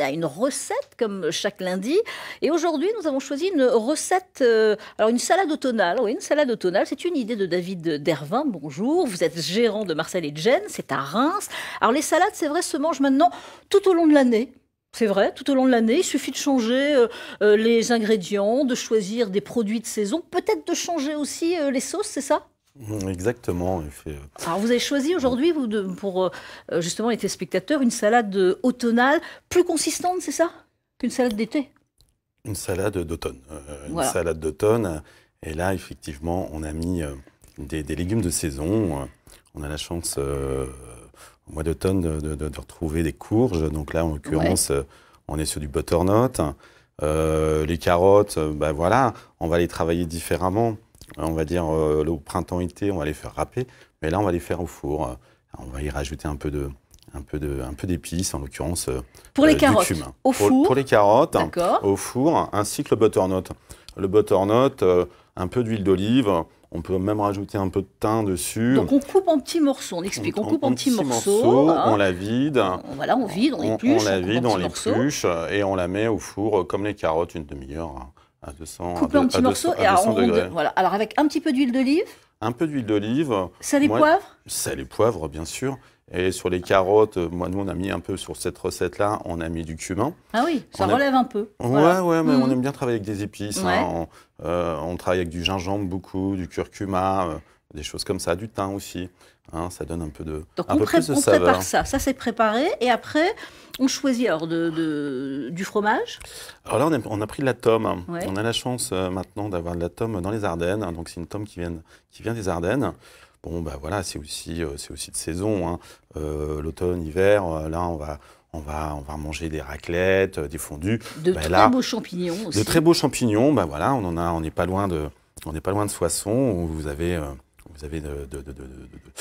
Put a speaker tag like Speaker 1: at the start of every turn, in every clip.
Speaker 1: à une recette, comme chaque lundi. Et aujourd'hui, nous avons choisi une recette, euh, alors une salade automnale. Oui, une salade automnale, c'est une idée de David Dervin. Bonjour, vous êtes gérant de Marcel et Jen, c'est à Reims. Alors les salades, c'est vrai, se mangent maintenant tout au long de l'année. C'est vrai, tout au long de l'année, il suffit de changer euh, euh, les ingrédients, de choisir des produits de saison, peut-être de changer aussi les sauces, c'est ça
Speaker 2: Mm, exactement. Euh,
Speaker 1: Alors vous avez choisi aujourd'hui, pour euh, justement les téléspectateurs, une salade automnale plus consistante, c'est ça Qu'une salade d'été
Speaker 2: Une salade d'automne. Euh, une salade d'automne. Et là, effectivement, on a mis des, légumes de saison. On a la chance, au mois d'automne, de, retrouver des courges. Donc là, en l'occurrence, on est sur du butternut. les carottes, ben voilà, on va les travailler différemment. Euh, on va dire, au euh, printemps-été, on va les faire râper, mais là, on va les faire au four. Euh, on va y rajouter un peu de un peu de un peu d'épices en l'occurrence
Speaker 1: pour les carottes au four pour, les
Speaker 2: carottes au four ainsi que le butternut le butternut un peu d'huile d'olive on peut même rajouter un peu de thym dessus. Donc
Speaker 1: on coupe en petits morceaux, on explique, on, coupe en, petits, morceaux. Hein. On la vide. voilà, on vide, on, on épluche. On la vide, on l'épluche
Speaker 2: et on la met au four comme les carottes une demi-heure hein à petit en petits morceaux et à, on Voilà.
Speaker 1: Alors avec un petit peu d'huile d'olive.
Speaker 2: Un peu d'huile d'olive. Sel et poivre. Sel et poivre, bien sûr. Et sur les carottes, euh, moi, nous, on a mis un peu sur cette recette-là, on a mis du cumin.
Speaker 1: Ah oui, ça relève un peu. Ouais, ouais, mais mm. on
Speaker 2: aime bien travailler avec des épices. Hein. Euh, on, travaille avec du gingembre beaucoup, du curcuma. Euh, des choses comme ça, du thym aussi. Hein, ça donne un peu de Donc un on peu plus prépare ça,
Speaker 1: ça c'est préparé et après on choisit alors de, du fromage.
Speaker 2: Alors là on a, pris de la tome. On a la chance euh, maintenant d'avoir de la tome dans les Ardennes. donc c'est une tome qui vient, qui vient des Ardennes. Bon ben voilà c'est aussi, euh, c'est aussi de saison. Hein. Euh, l'automne, hiver, là on va on va, on va manger des raclettes, des fondus, De bah, très beaux
Speaker 1: champignons aussi. De très beaux
Speaker 2: champignons, ben voilà, on en a, on n'est pas loin de, on n'est pas loin de Soissons où vous avez vous avez de,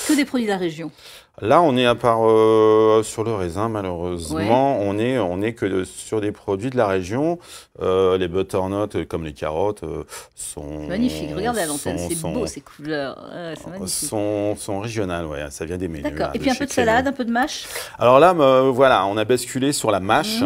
Speaker 1: Que des produits de la région.
Speaker 2: Là, on est à part euh, sur le raisin, malheureusement. On est on est que sur des produits de la région. Euh, les butternuts, euh, comme les carottes, sont magnifiques. Regardez à l'antenne, c'est beau ces
Speaker 1: couleurs. C'est magnifique.
Speaker 2: Sont, sont régionales, ouais. Ça vient des menus. D'accord. Hein, Et puis un peu de salade, un peu de mâche. Alors là, voilà, on a basculé sur la mâche.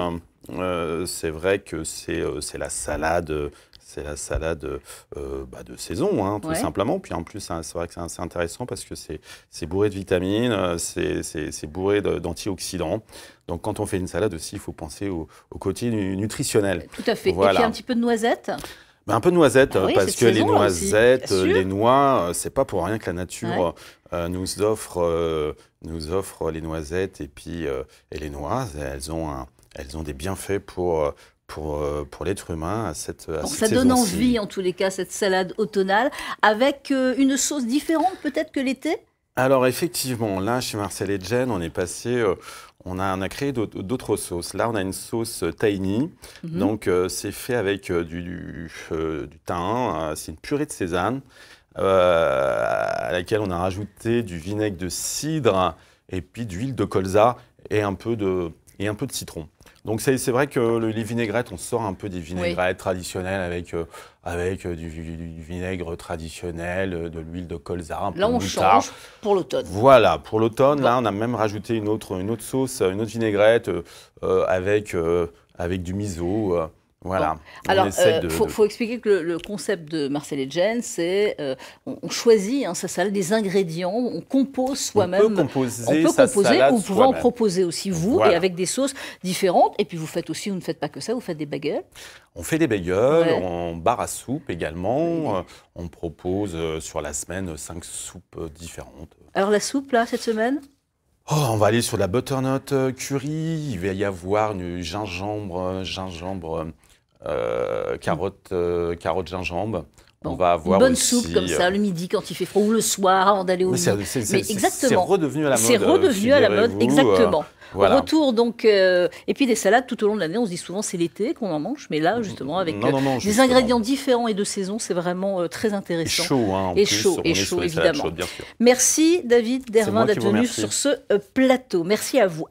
Speaker 2: Mmh. c'est vrai que c'est c'est la salade c'est la salade euh, bah, de saison, hein, tout simplement. Puis en plus, c'est vrai que c'est intéressant parce que c'est bourré de vitamines, euh, c'est bourré d'antioxydants. Donc quand on fait une salade aussi, il faut penser au, côté nutritionnel.
Speaker 1: Tout à fait. Et puis un petit peu de noisettes
Speaker 2: ben un peu de noisettes, ah parce que les noisettes, les noix, euh, c'est pas pour rien que la nature nous, offre, nous offre les noisettes et puis et les noix. Elles ont, elles ont des bienfaits pour, pour, euh, pour l'être humain à cette à ci Ça donne envie
Speaker 1: en tous les cas, cette salade automnale, avec euh, une sauce différente peut-être que l'été
Speaker 2: alors effectivement, là chez Marcel et Jen, on est passé, euh, on, a, a, créé d'autres sauces. Là, on a une sauce tiny. Mhm. donc c'est fait avec du, du, thym, c'est une purée de sésame à laquelle on a rajouté du vinaigre de cidre et puis d'huile de colza et un peu de, et un peu de citron. Donc c'est vrai que les vinaigrettes, on sort un peu des vinaigrettes traditionnelles avec, euh, avec euh, du, vinaigre traditionnel, euh, de l'huile de colza, un Là, on change
Speaker 1: pour l'automne. Voilà,
Speaker 2: pour l'automne, là, on a même rajouté une autre, une autre sauce, une autre vinaigrette avec, avec du miso. Voilà. Alors, il euh, faut,
Speaker 1: expliquer que le, concept de Marcel et Jane, c'est euh, on, choisit hein, sa salade, des ingrédients, on compose soi-même. On peut composer, on peut composer vous en proposer aussi vous, et avec des sauces différentes. Et puis vous faites aussi, vous ne faites pas que ça, vous faites des bagels.
Speaker 2: On fait des bagels, on barre à soupe également. Euh, on propose sur la semaine cinq soupes différentes.
Speaker 1: Alors la soupe, là, cette semaine
Speaker 2: oh, on va aller sur la butternut curry. Il va y avoir du gingembre, gingembre euh, euh, carottes, gingembre. on va avoir une bonne soupe comme ça euh, le
Speaker 1: midi quand il fait froid ou le soir avant d'aller au lit. Mais exactement. C'est
Speaker 2: redevenu à la mode. C'est redevenu à la mode, exactement. Retour
Speaker 1: donc et puis des salades tout au long de l'année. On se dit souvent c'est l'été qu'on en mange, mais là justement avec des ingrédients différents et de saison, c'est vraiment très intéressant. Hein, et chaud, et chaud, évidemment. Merci David Dervin d'être venu sur ce plateau. Merci à vous.